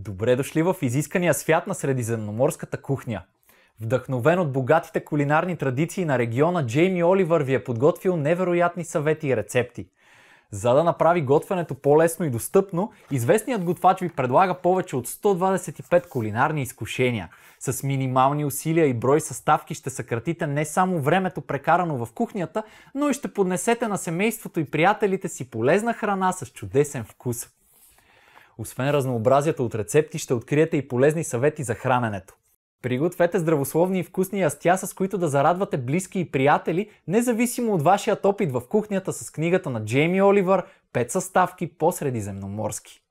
Добре дошли в изискания свят на средиземноморската кухня. Вдъхновен от богатите кулинарни традиции на региона, Джейми Оливър ви е подготвил невероятни съвети и рецепти. За да направи готвенето по-лесно и достъпно, известният готвач ви предлага повече от 125 кулинарни изкушения. С минимални усилия и брой съставки ще съкратите не само времето прекарано в кухнята, но и ще поднесете на семейството и приятелите си полезна храна с чудесен вкус. Освен разнообразието от рецепти, ще откриете и полезни съвети за храненето. Пригответе здравословни и вкусни ястя, с които да зарадвате близки и приятели, независимо от вашият опит в кухнята с книгата на Джейми Оливър «Пет съставки по-средиземноморски».